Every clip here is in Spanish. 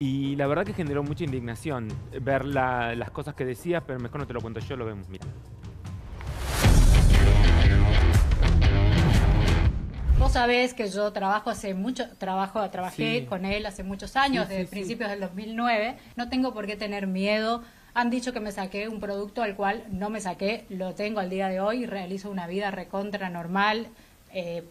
Y la verdad que generó mucha indignación eh, ver las cosas que decías, pero mejor no te lo cuento yo, lo vemos, mira. Vos sabés que yo trabajo hace mucho, trabajo, trabajé con él hace muchos años, desde principios del 2009. No tengo por qué tener miedo. Han dicho que me saqué un producto al cual no me saqué, lo tengo al día de hoy, realizo una vida recontra normal. Eh,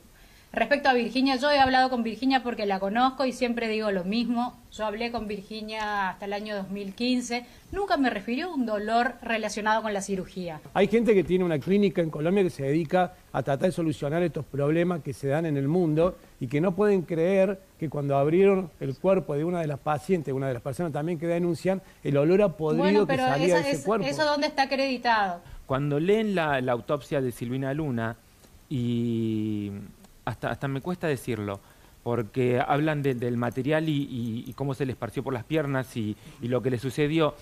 Respecto a Virginia, yo he hablado con Virginia porque la conozco y siempre digo lo mismo. Yo hablé con Virginia hasta el año 2015. Nunca me refirió a un dolor relacionado con la cirugía. Hay gente que tiene una clínica en Colombia que se dedica a tratar de solucionar estos problemas que se dan en el mundo y que no pueden creer que cuando abrieron el cuerpo de una de las pacientes, una de las personas también que denuncian, el olor a podrido bueno, que salía de ese es, cuerpo. ¿Eso dónde está acreditado? Cuando leen la autopsia de Silvina Luna y hasta, hasta me cuesta decirlo, porque hablan del material y, cómo se le esparció por las piernas y, lo que le sucedió.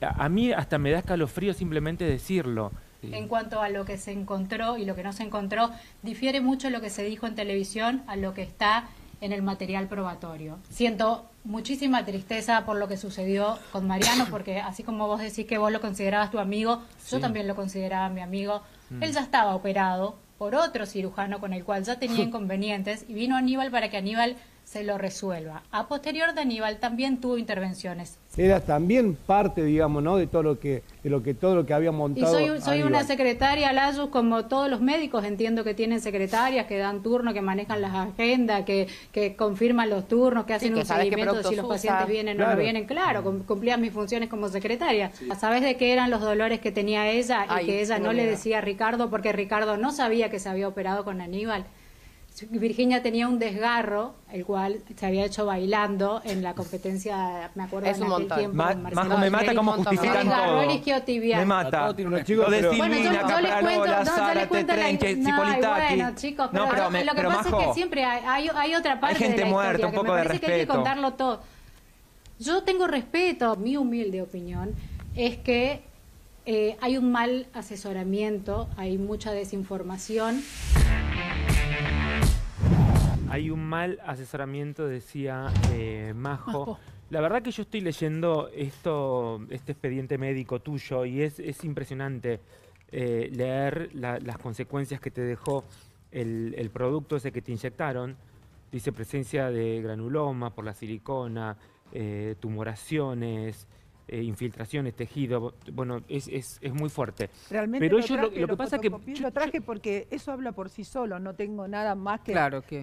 A, mí hasta me da escalofrío simplemente decirlo. En cuanto a lo que se encontró y lo que no se encontró, difiere mucho lo que se dijo en televisión a lo que está en el material probatorio. Siento muchísima tristeza por lo que sucedió con Mariano, porque así como vos decís que vos lo considerabas tu amigo, yo también lo consideraba mi amigo. Mm. Él ya estaba operado, por otro cirujano con el cual ya tenía inconvenientes y vino Aníbal para que Aníbal se lo resuelva. A posterior, de Aníbal también tuvo intervenciones. Era también parte, digamos, ¿no? De todo lo que, de lo que todo lo que había montado. Y soy, una secretaria, Layus, como todos los médicos entiendo que tienen secretarias, que dan turno, que manejan las agendas, que, que confirman los turnos, que hacen un seguimiento de si los pacientes vienen o no vienen. Claro, cumplía mis funciones como secretaria. ¿Sabés Sabes de qué eran los dolores que tenía ella y que ella no le decía a Ricardo porque Ricardo no sabía que se había operado con Aníbal. Virginia tenía un desgarro, el cual se había hecho bailando en la competencia, me acuerdo, en un aquel tiempo. Ma Majo, me mata como justifican todo. todo. El Me mata. Chicos, de bueno, yo, les cuento, no, yo les cuento la, no, bueno, chicos, pero, lo que pasa es que siempre hay, hay, otra parte gente de la muerta, historia, un poco que me parece que hay que contarlo todo. Yo tengo respeto, mi humilde opinión es que eh, hay un mal asesoramiento, hay mucha desinformación hay un mal asesoramiento, decía eh, Majo. La verdad que yo estoy leyendo esto, este expediente médico tuyo y es, impresionante eh, leer las consecuencias que te dejó el, producto ese que te inyectaron. Dice presencia de granuloma por la silicona, eh, tumoraciones, eh, infiltraciones, tejido, bueno, es, muy fuerte. Realmente Pero lo, traje, lo, que pasa que... lo traje porque eso habla por sí solo, no tengo nada más que,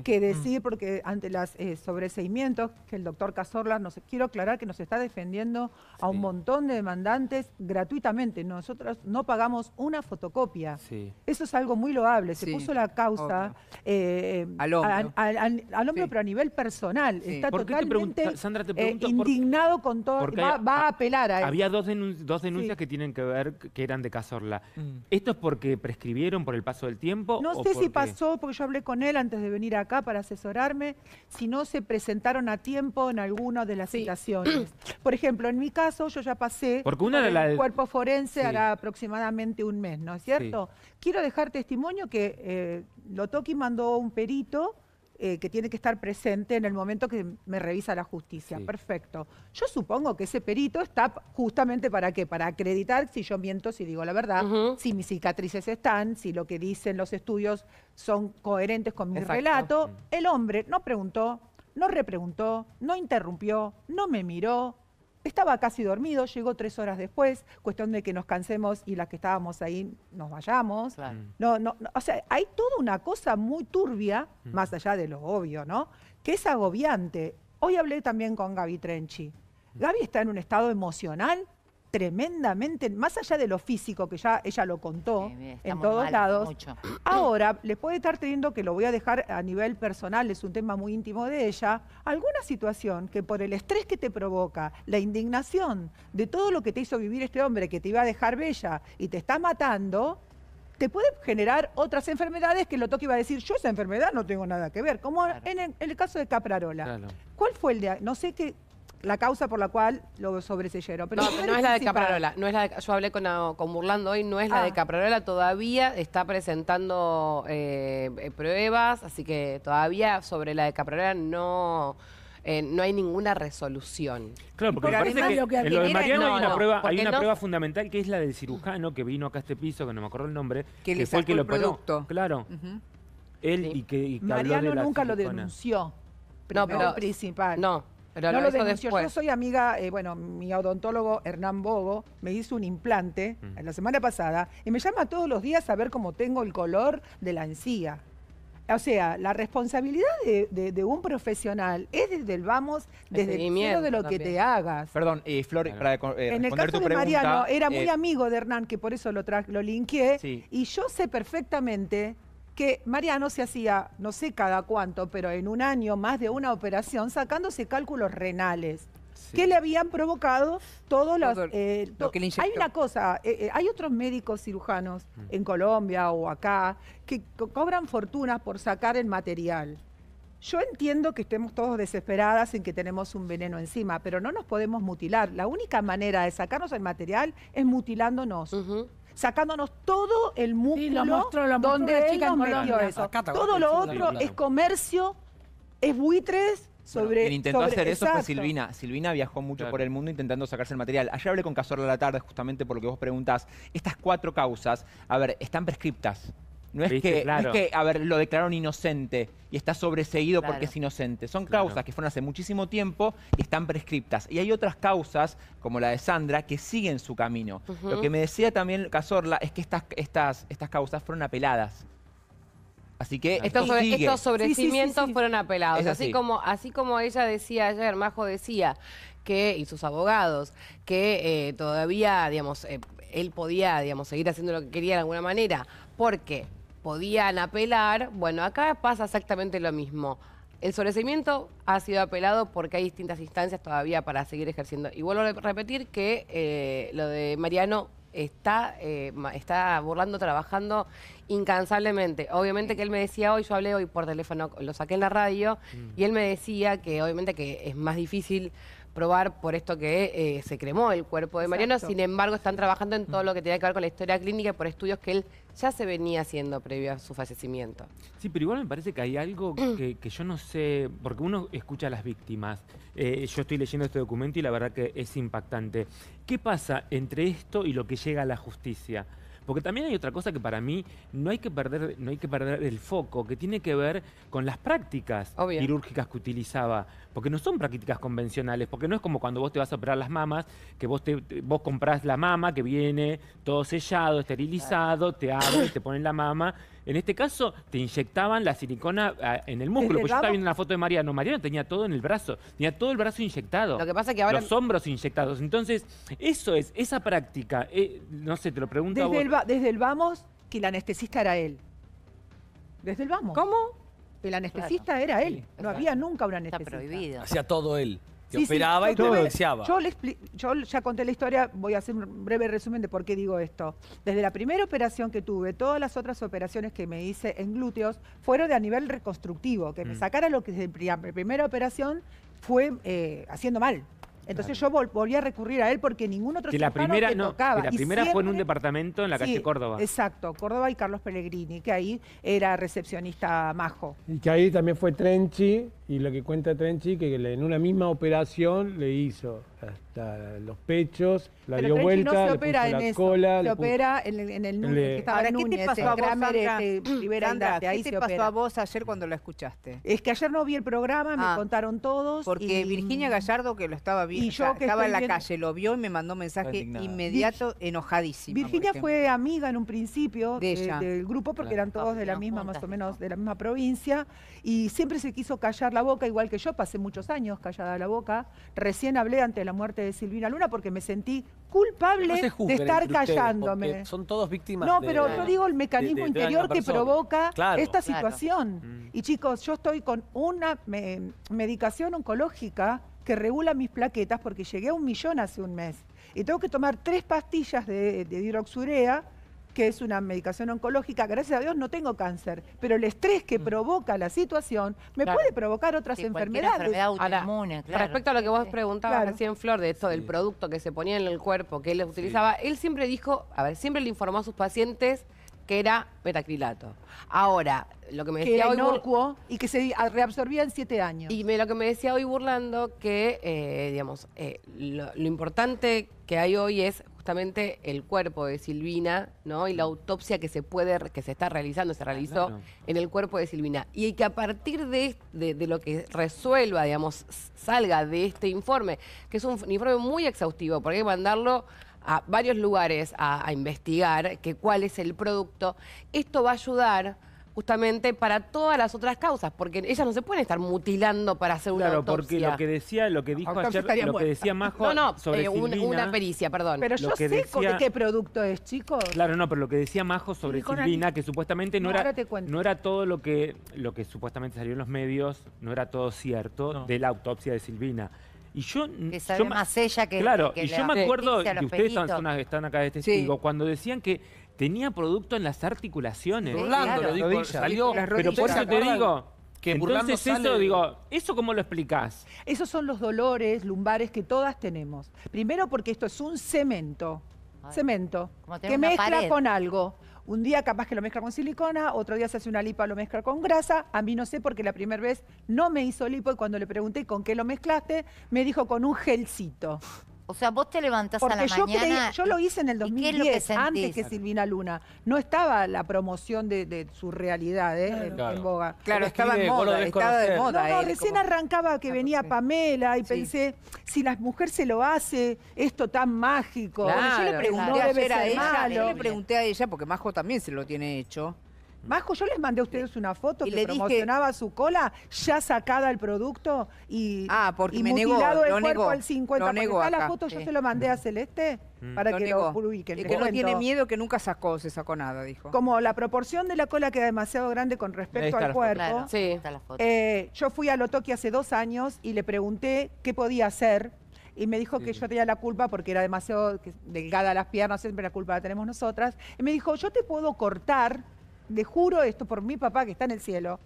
que, mm. decir, porque ante los eh, sobreseimientos que el doctor Cazorla, nos, quiero aclarar que nos está defendiendo a un montón de demandantes gratuitamente, nosotros no pagamos una fotocopia. Eso es algo muy loable, se puso la causa eh, al hombre pero a nivel personal, está totalmente Sandra, te indignado con todo, va, va a apelar había dos, dos denuncias que tienen que ver, que eran de Casorla. Mm. ¿Esto es porque prescribieron por el paso del tiempo? No sé si pasó, porque yo hablé con él antes de venir acá para asesorarme, si no se presentaron a tiempo en alguna de las situaciones. por ejemplo, en mi caso yo ya pasé porque una la... el cuerpo forense hará aproximadamente un mes, ¿no es cierto? Quiero dejar testimonio que eh, Lotoki mandó un perito eh, que tiene que estar presente en el momento que me revisa la justicia. Perfecto. Yo supongo que ese perito está justamente para qué? Para acreditar si yo miento, si digo la verdad, si mis cicatrices están, si lo que dicen los estudios son coherentes con mi relato. El hombre no preguntó, no repreguntó, no interrumpió, no me miró, estaba casi dormido, llegó tres horas después, cuestión de que nos cansemos y las que estábamos ahí nos vayamos. Mm. No, no, o sea, hay toda una cosa muy turbia, mm. más allá de lo obvio, ¿no? Que es agobiante. Hoy hablé también con Gaby Trenchi. Mm. Gaby está en un estado emocional tremendamente, más allá de lo físico, que ya ella lo contó en todos lados, ahora les puede estar teniendo, que lo voy a dejar a nivel personal, es un tema muy íntimo de ella, alguna situación que por el estrés que te provoca, la indignación de todo lo que te hizo vivir este hombre que te iba a dejar bella y te está matando, te puede generar otras enfermedades que lo toque iba a decir, yo esa enfermedad no tengo nada que ver, como en, el, caso de Caprarola. ¿Cuál fue el de, no sé qué, la causa por la cual lo sobresellero. no, no, es la de Caprarola. yo hablé ah, con, Burlando hoy, no es la de ah. Caprarola. Todavía está presentando eh, eh, pruebas, así que todavía sobre la de Caprarola no... Eh, no hay ninguna resolución. Claro, porque, parece que, en de Mariano hay una, prueba, hay una prueba fundamental que es la del cirujano que vino acá a este piso, que no me acuerdo el nombre, que, fue el que lo producto. Claro. Él y que, Mariano nunca lo denunció. no, pero, principal. No, no lo, Yo soy amiga, eh, bueno, mi odontólogo Hernán Bogo me hizo un implante mm. la semana pasada y me llama todos los días a ver cómo tengo el color de la encía. O sea, la responsabilidad de, un profesional es desde el vamos, desde el miedo de lo que te hagas. Perdón, y eh, Flor, para eh, En el caso de Mariano, era muy amigo de Hernán, que por eso lo, lo linkeé, y yo sé perfectamente que Mariano se hacía, no sé cada cuánto, pero en un año más de una operación, sacándose cálculos renales. que le habían provocado todos los... Eh, que hay una cosa, eh, eh, hay otros médicos cirujanos mm. en Colombia o acá que cobran fortunas por sacar el material. Yo entiendo que estemos todos desesperadas en que tenemos un veneno encima, pero no nos podemos mutilar. La única manera de sacarnos el material es mutilándonos. sacándonos todo el músculo lo mostró, donde él nos eso. Todo lo otro es comercio, es buitres. Sobre, el quien intentó hacer eso fue Silvina. Silvina viajó mucho por el mundo intentando sacarse el material. Ayer hablé con Casorla la tarde justamente por lo que vos preguntás. Estas cuatro causas, a ver, están prescriptas. No es, que, lo declararon inocente y está sobreseído porque es inocente. Son causas que fueron hace muchísimo tiempo y están prescriptas. Y hay otras causas, como la de Sandra, que siguen su camino. Lo que me decía también Casorla es que estas, estas, estas causas fueron apeladas. Así que estos, sobrecimientos fueron apelados. Así. como, así como ella decía ayer, Majo decía que, y sus abogados, que eh, todavía, digamos, eh, él podía, digamos, seguir haciendo lo que quería de alguna manera, porque podían apelar. Bueno, acá pasa exactamente lo mismo. El sobreseimiento ha sido apelado porque hay distintas instancias todavía para seguir ejerciendo. Y vuelvo a repetir que eh, lo de Mariano está, eh, está burlando, trabajando incansablemente. Obviamente que él me decía hoy, yo hablé hoy por teléfono, lo saqué en la radio, mm. y él me decía que obviamente que es más difícil probar por esto que eh, se cremó el cuerpo de Mariano. Sin embargo, están trabajando en todo lo que tiene que ver con la historia clínica por estudios que él ya se venía haciendo previo a su fallecimiento. Sí, pero igual me parece que hay algo que, yo no sé, porque uno escucha a las víctimas. Eh, yo estoy leyendo este documento y la verdad que es impactante. ¿Qué pasa entre esto y lo que llega a la justicia? Porque también hay otra cosa que para mí no hay que perder, no hay que perder el foco, que tiene que ver con las prácticas quirúrgicas que utilizaba porque no son prácticas convencionales, porque no es como cuando vos te vas a operar las mamas, que vos, te, vos comprás la mama que viene todo sellado, esterilizado, te abren, te ponen la mama. En este caso, te inyectaban la silicona ah, en el músculo. Pues yo estaba viendo una foto de Mariano. Mariano tenía todo en el brazo. Tenía todo el brazo inyectado. Lo que pasa es que ahora... Los hombros inyectados. Entonces, eso es, esa práctica. Eh, no sé, te lo pregunto Desde el, desde el vamos, que el anestesista era él. Desde el vamos. ¿Cómo? El anestesista era él. no había nunca un anestesista. Está prohibido. Hacía todo él. Te operaba y te anestesiaba. Yo, yo, ya conté la historia, voy a hacer un breve resumen de por qué digo esto. Desde la primera operación que tuve, todas las otras operaciones que me hice en glúteos fueron de a nivel reconstructivo, que me mm. sacara lo que desde la primera operación fue eh, haciendo mal. Entonces yo volví a recurrir a él porque ningún otro que la primera, tocaba. la primera fue en un departamento en la calle Córdoba. Exacto, Córdoba y Carlos Pellegrini, que ahí era recepcionista majo. Y que ahí también fue Trenchi, y lo que cuenta Trenchi, que en una misma operación le hizo hasta los pechos, la dio vuelta, se opera en la cola. Se opera en, el Núñez, que estaba Ahora, ¿qué te pasó a vos, este, ahí te pasó a vos ayer cuando la escuchaste? Es que ayer no vi el programa, me ah. contaron todos. Porque Virginia Gallardo, que lo estaba viendo, estaba en la calle, lo vio y me mandó mensaje inmediato, enojadísimo, Virginia fue amiga en un principio del grupo, porque eran todos de la misma, más o menos, de la misma provincia, y siempre se quiso callar la boca, igual que yo, pasé muchos años callada la boca. Recién hablé ante la muerte de Silvina Luna porque me sentí culpable de estar callándome. son todos víctimas. No, pero yo digo el mecanismo interior que provoca esta situación. Mm. Y chicos, yo estoy con una medicación oncológica que regula mis plaquetas porque llegué a un millón hace un mes. Y tengo que tomar tres pastillas de, de hidroxurea que es una medicación oncológica, gracias a Dios no tengo cáncer, pero el estrés que mm. provoca la situación me puede provocar otras enfermedades. Enfermedad autoinmune, claro. Respecto a lo que vos preguntabas recién, Flor, de esto del producto que se ponía en el cuerpo, que él utilizaba, él siempre dijo, a ver, siempre le informó a sus pacientes que era metacrilato. Ahora, lo que me decía que era hoy inocuo y que se reabsorbía en siete años. Y lo que me decía hoy burlando que, eh, digamos, eh, lo importante que hay hoy es justamente el cuerpo de Silvina, ¿no? Y la autopsia que se puede, que se está realizando, se realizó en el cuerpo de Silvina. Y que a partir de, de, lo que resuelva, digamos, salga de este informe, que es un informe muy exhaustivo, porque hay que mandarlo a varios lugares a, investigar que cuál es el producto, esto va a ayudar justamente para todas las otras causas, porque ellas no se pueden estar mutilando para hacer una autopsia. claro, porque lo que decía, lo que dijo ayer, lo que decía Majo eh, sobre Silvina, una pericia, perdón. Pero yo sé qué producto es, chicos. Claro, no, pero lo que decía Majo sobre Silvina, que supuestamente no, era no era todo lo que lo que supuestamente salió en los medios, no era todo cierto de la autopsia de Silvina. Y yo, que yo más ella que Claro, y yo me acuerdo que ustedes están, están acá de este cuando decían que tenía producto en las articulaciones. Burlando, lo pero por eso te digo, que Entonces eso, digo, ¿eso cómo lo explicás? Esos son los dolores lumbares que todas tenemos. Primero porque esto es un cemento, cemento, que mezcla con algo. Un día capaz que lo mezcla con silicona, otro día se hace una lipa, lo mezcla con grasa. A mí no sé porque la primera vez no me hizo lipo y cuando le pregunté con qué lo mezclaste, me dijo con un gelcito. O sea, vos te levantás a la yo mañana. yo lo hice en el 2010, antes que Silvina Luna. No estaba la promoción de, su realidad ¿eh? en, boga. Claro, estaba de moda. No, no, recién arrancaba que ah, venía Pamela y pensé, si la mujer se lo hace, esto tan mágico. pregunté a ella, yo le pregunté a ella, porque Majo también se lo tiene hecho. Majo, yo les mandé a ustedes una foto y que le promocionaba su cola, ya sacada el producto y, ah, porque me negó, el cuerpo negó, al 50. Negó la foto yo se lo mandé a Celeste mm. para que lo publiquen. El que no tiene miedo que nunca sacó, se sacó nada, dijo. Como la proporción de la cola queda demasiado grande con respecto al cuerpo. Sí. la eh, yo fui a Lotoki hace dos años y le pregunté qué podía hacer y me dijo que yo tenía la culpa porque era demasiado delgada las piernas, siempre la culpa la tenemos nosotras. Y me dijo, yo te puedo cortar le juro esto por mi papá que está en el cielo,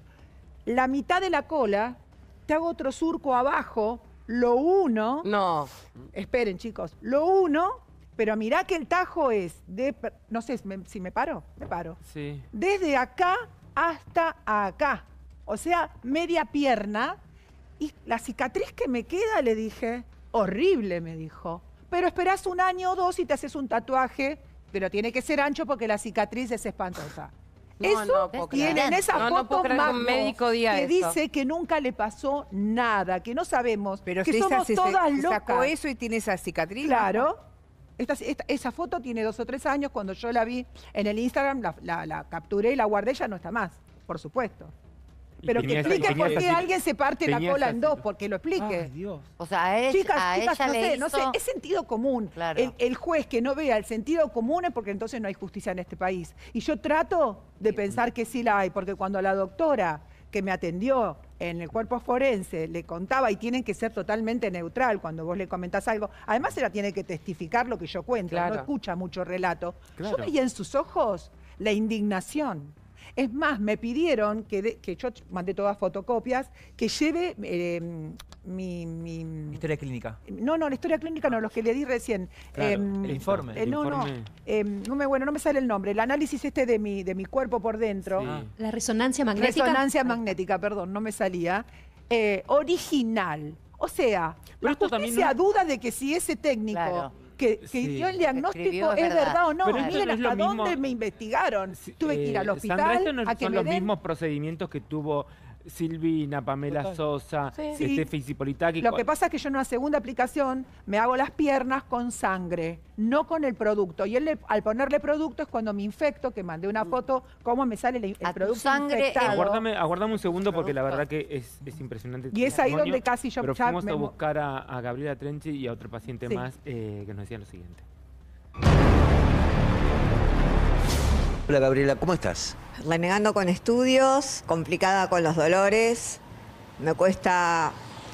la mitad de la cola, te hago otro surco abajo, lo uno. No. Esperen, chicos, lo uno, pero mirá que el tajo es de. No sé si me paro, me paro. Sí. Desde acá hasta acá. O sea, media pierna. Y la cicatriz que me queda, le dije, horrible, me dijo. Pero esperás un año o dos y te haces un tatuaje, pero tiene que ser ancho porque la cicatriz es espantosa eso tiene en esa foto, médico que dice que nunca le pasó nada, que no sabemos, Pero que somos todas sacó eso y tiene esa cicatriz. Claro. Esta, esa foto tiene dos o tres años. Cuando yo la vi en el Instagram, la, la capturé y la guardé, ya no está más, por supuesto. Pero que explique por qué alguien se parte la cola en dos, porque lo explique. Dios. O sea, a no, sé, es sentido común. El, juez que no vea el sentido común es porque entonces no hay justicia en este país. Y yo trato de pensar que sí la hay, porque cuando la doctora que me atendió en el cuerpo forense le contaba y tienen que ser totalmente neutral cuando vos le comentás algo. Además, ella tiene que testificar lo que yo cuento, no escucha mucho relato. Yo veía en sus ojos la indignación. Es más, me pidieron que, yo mandé todas fotocopias, que lleve eh, mi, Historia clínica. No, no, la historia clínica no, los que le di recién. Em, el informe. Eh, no, no, em, no me, bueno, no me sale el nombre. El análisis este de mi, de mi cuerpo por dentro. La resonancia magnética. Resonancia magnética, perdón, no me salía. Eh, original. O sea, Pero la duda de que si ese técnico que, que el diagnóstico es verdad. o no. Pero Miren hasta dónde me investigaron. Tuve que ir eh, al hospital. son los mismos procedimientos que tuvo Silvina, Pamela Sosa, sí. Estefi Lo que pasa es que yo en una segunda aplicación me hago las piernas con sangre, no con el producto. Y él al ponerle producto es cuando me infecto, que mandé una mm. foto, cómo me sale el, producto infectado. Aguárdame, un segundo porque la verdad que es, impresionante. Y es ahí donde casi yo... Pero fuimos a buscar a, Gabriela Trenchi y a otro paciente más eh, que nos decía lo siguiente. Hola Gabriela, ¿cómo estás? Renegando con estudios, complicada con los dolores, me cuesta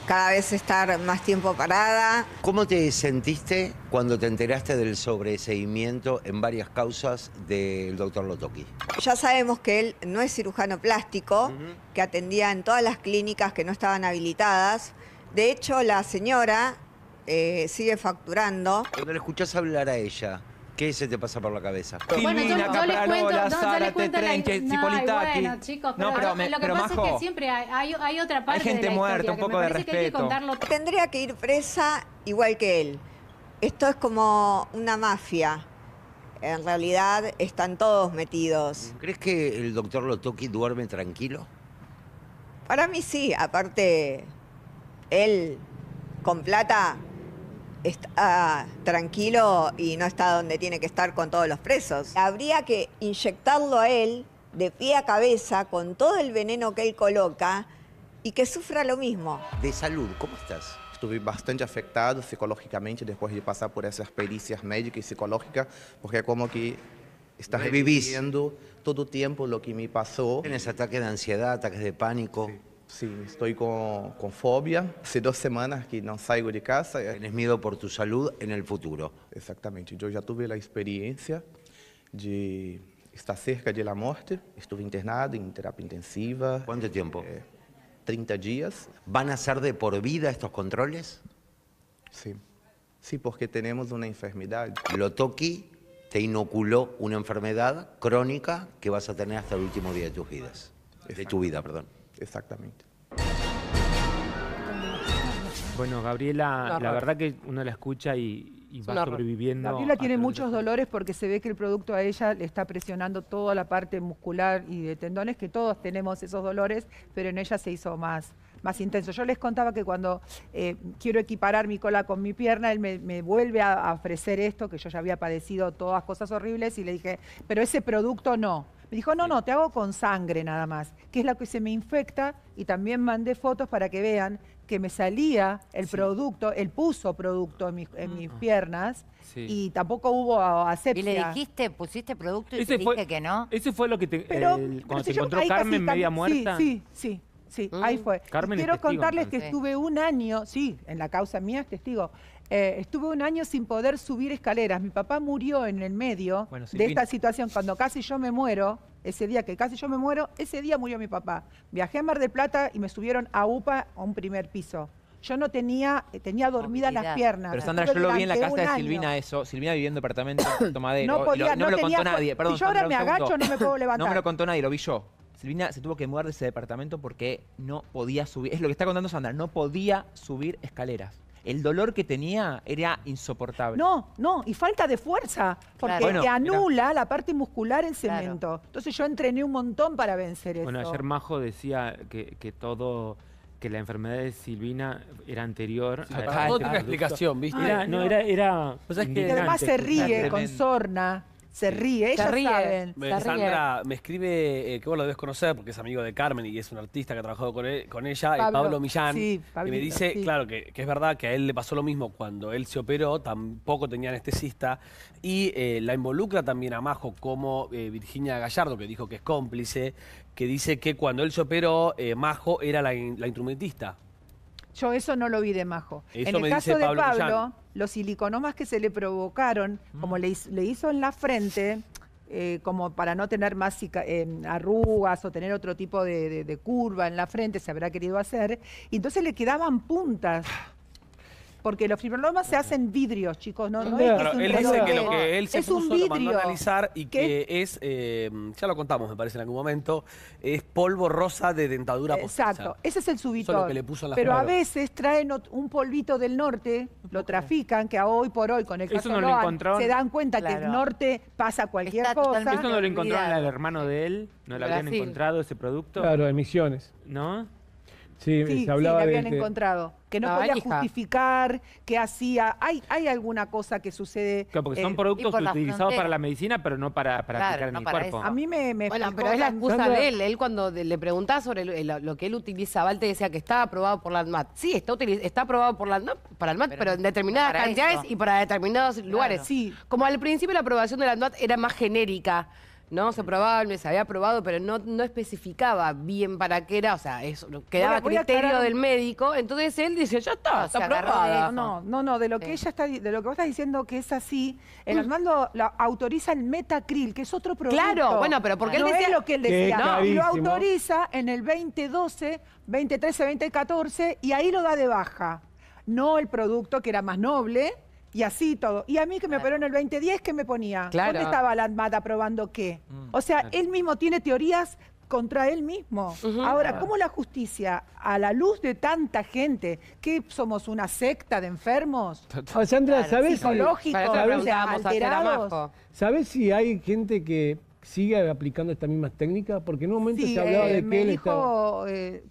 cada vez estar más tiempo parada. ¿Cómo te sentiste cuando te enteraste del sobreseimiento en varias causas del doctor Lotoki? Ya sabemos que él no es cirujano plástico, que atendía en todas las clínicas que no estaban habilitadas. De hecho, la señora eh, sigue facturando. Cuando le escuchás hablar a ella, ¿Qué se te pasa por la cabeza? Bueno, no, les cuento la bueno, chicos, pero, lo que pasa es que siempre hay, otra parte Hay gente de muerta, un poco que de respeto. Tendría que ir presa igual que él. Esto es como una mafia. En realidad están todos metidos. ¿Crees que el doctor Lotoki duerme tranquilo? Para mí sí, aparte él con plata está tranquilo y no está donde tiene que estar con todos los presos. Habría que inyectarlo a él de pie a cabeza con todo el veneno que él coloca y que sufra lo mismo. De salud, ¿cómo estás? Estuve bastante afectado psicológicamente después de pasar por esas pericias médicas y psicológicas, porque como que estás viviendo todo el tiempo lo que me pasó en Tienes ataques de ansiedad, ataques de pánico. Sí, estoy con, con, fobia. Hace dos semanas que no salgo de casa. Tienes miedo por tu salud en el futuro. Exactamente. Yo ya tuve la experiencia de estar cerca de la muerte. Estuve internado en terapia intensiva. ¿Cuánto tiempo? 30 eh, días. ¿Van a ser de por vida estos controles? Sí. Sí, porque tenemos una enfermedad. Lo toqui te inoculó una enfermedad crónica que vas a tener hasta el último día de tus vidas. De tu vida, perdón. Exactamente. Bueno, Gabriela, la, verdad que uno la escucha y, va sobreviviendo. Gabriela tiene muchos dolores porque se ve que el producto a ella le está presionando toda la parte muscular y de tendones, que todos tenemos esos dolores, pero en ella se hizo más, más intenso. Yo les contaba que cuando eh, quiero equiparar mi cola con mi pierna, él me, vuelve a ofrecer esto, que yo ya había padecido todas cosas horribles, y le dije, pero ese producto no me dijo, no, no, te hago con sangre nada más, que es la que se me infecta y también mandé fotos para que vean que me salía el producto, él puso producto en mis, mm. piernas y tampoco hubo ah, asepsia. ¿Y le dijiste, pusiste producto y dijiste que no? Ese fue lo que te, Pero, cuando se encontró Carmen media muerta. Sí, sí, sí, ahí mm. fue. Carmen quiero contarles que estuve un año, sí, en la causa mía es testigo, eh, estuve un año sin poder subir escaleras. Mi papá murió en el medio de esta situación. Cuando casi yo me muero, ese día que casi yo me muero, ese día murió mi papá. Viajé a Mar del Plata y me subieron a UPA a un primer piso. Yo no tenía, eh, tenía dormidas las piernas. Pero Sandra, yo lo vi en la casa de Silvina eso. Silvina viviendo departamento en Tomadero. No, lo, no, lo contó nadie. Perdón, yo ahora me agacho, no me puedo levantar. No me lo contó nadie, lo vi yo. Silvina se tuvo que mudar de ese departamento porque no podía subir. Es lo que está contando Sandra, no podía subir escaleras el dolor que tenía era insoportable. No, no, y falta de fuerza, porque anula la parte muscular en cemento. Entonces yo entrené un montón para vencer eso. Bueno, ayer Majo decía que, que todo que la enfermedad de Silvina era anterior a la, explicación, ¿viste? no, era... era además se ríe con sorna se ríe, se ríe, Me, Sandra me escribe, eh, que vos lo debes conocer porque es amigo de Carmen y es un artista que ha trabajado con, él, con ella, eh, Pablo, Pablo Millán. y me dice, claro, que, es verdad que a él le pasó lo mismo cuando él se operó, tampoco tenía anestesista. Y eh, la involucra también a Majo como Virginia Gallardo, que dijo que es cómplice, que dice que cuando él se operó, Majo era la instrumentista yo eso no lo vi de Majo. en el caso de Pablo, los siliconomas que se le provocaron, mm. como le hizo, en la frente, eh, como para no tener más eh, arrugas o tener otro tipo de, curva en la frente, se habrá querido hacer. entonces le quedaban puntas porque los fibrolomas se hacen vidrios, chicos, no, no es que es un él dice que lo que él se es un vidrio. a analizar y que es, eh, ya lo contamos, me parece, en algún momento, es polvo rosa de dentadura postiza. Exacto, ese es el subitor. Que le puso Pero a veces traen un polvito del norte, lo trafican, que hoy por hoy con el caso se dan cuenta que el norte pasa cualquier cosa. Eso no lo encontraron al hermano de él, no lo habían encontrado ese producto. Claro, emisiones. ¿No? Sí, se hablaba de, este- encontrado. Que no ah, podía justificar, que hacía. Hay, hay alguna cosa que sucede. Claro, porque son eh, productos utilizados para la medicina, pero no para, para aplicar en el cuerpo. A mí me. bueno, pero es la excusa de él. Él, cuando le preguntaba sobre lo que él utilizaba, él te decía que estaba aprobado por la ANMAT. Sí, está, está aprobado por la ANMAT, para pero, en determinadas cantidades y para determinados lugares. Sí. Como al principio la aprobación de la ANMAT era más genérica. ¿no? Se probaba, se había aprobado, pero no, especificaba bien para qué era, o sea, eso quedaba a, criterio del médico, entonces él dice, ya está, se está No, no, no, de lo que ella está, de lo que vos estás diciendo que es así, el mm. Armando autoriza el metacril, que es otro producto. Claro, bueno, pero porque él decía- lo que él decía, lo autoriza en el 2012, 2013, 2014 y ahí lo da de baja. No el producto que era más noble, y así todo. Y a mí que me operó en el 2010, ¿qué me ponía? ¿Dónde estaba la mata probando qué? Mm, o sea, él mismo tiene teorías contra él mismo. Ahora, ah. ¿cómo la justicia, a la luz de tanta gente, que somos una secta de enfermos? Ah, Sandra, ¿sabes? si hay gente que sigue aplicando estas mismas técnicas? Porque en un momento se hablaba eh, de que eh,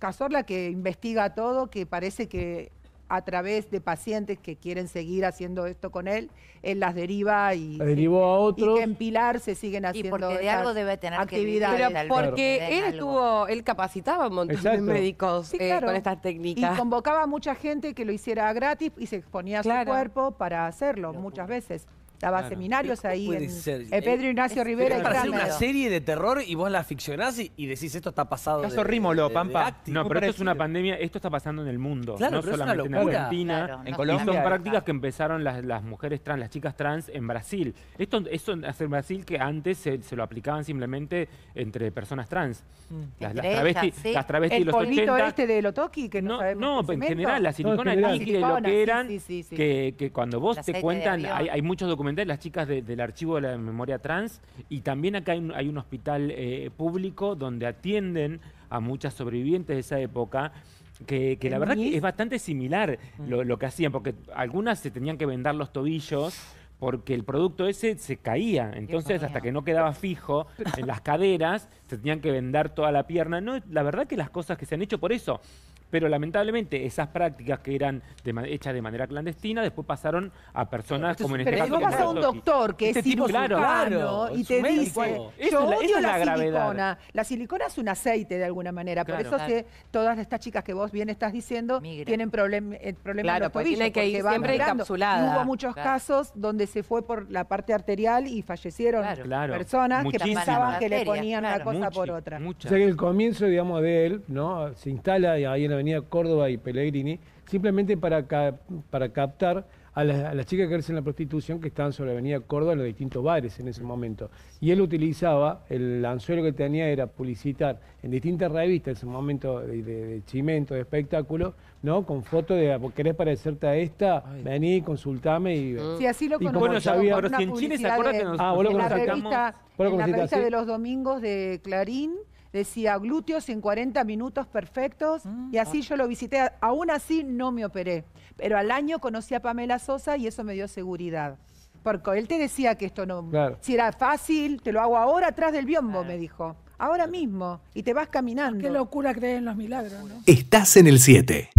que investiga todo, que parece que a través de pacientes que quieren seguir haciendo esto con él, él las deriva y, derivó a otros. en Pilar se siguen haciendo y de algo debe tener actividades. porque él estuvo, él capacitaba a un montón de médicos eh, con estas técnicas. Y convocaba a mucha gente que lo hiciera gratis y se exponía a su cuerpo para hacerlo muchas veces estaba seminarios ahí en eh, Pedro eh, Ignacio Rivera. Es para una serie de terror y vos la ficcionás y, decís esto está pasado. Caso de, Rímolo, Pampa. no, pero esto es una pandemia, esto está pasando en el mundo, claro, no solamente en Argentina, en Colombia. Y son prácticas que empezaron las, las, mujeres trans, las chicas trans en Brasil. Esto, esto en Brasil que antes se, se lo aplicaban simplemente entre personas trans. Mm. Las, las, las travestis el los 80. este de Lotoki que no, no No, en general, la silicona líquida lo que eran, que cuando vos te cuentan, hay muchos documentos las chicas del Archivo de la Memoria Trans, y también acá hay un, hospital eh, público donde atienden a muchas sobrevivientes de esa época. Que, la verdad que es bastante similar mm. lo, que hacían, porque algunas se tenían que vendar los tobillos, porque el producto ese se caía. Entonces, hasta que no quedaba fijo en las caderas, se tenían que vendar toda la pierna. No, la verdad que las cosas que se han hecho por eso, pero lamentablemente esas prácticas que eran hechas de manera clandestina después pasaron a personas como en este pero caso. Pero vas a un doctor que este es tipo claro, y te dice, yo odio es la, silicona. La silicona es un aceite de alguna manera, por eso todas estas chicas que vos bien estás diciendo tienen eh, problemas de en los tobillos tiene que ir siempre encapsulada. Hubo muchos casos donde se fue por la parte arterial y fallecieron personas que pensaban que le ponían una cosa por otra. O sea que el comienzo, digamos, de él, ¿no? Se instala ahí en avenida Córdoba y Pellegrini, simplemente para, para captar a, las, chicas que ejercen la prostitución que estaban sobre la avenida Córdoba en los distintos bares en ese momento. Y él utilizaba, el anzuelo que tenía era publicitar en distintas revistas, en ese momento de, de, de chimento, de espectáculo, ¿no? Con fotos de, ah, ¿querés parecerte a esta? Vení, consultame y... Sí, así lo conocemos. pero si en Chile, ¿se acuerdan nos, ah, en la revista de los domingos de Clarín decía glúteos en 40 minutos perfectos ah, y así yo lo visité. Aún así no me operé, pero al año conocí a Pamela Sosa y eso me dio seguridad. Porque él te decía que esto no... Si era fácil, te lo hago ahora atrás del biombo, me dijo. Ahora mismo. Y te vas caminando. Ah, qué locura en los milagros, ¿no? Estás en el 7.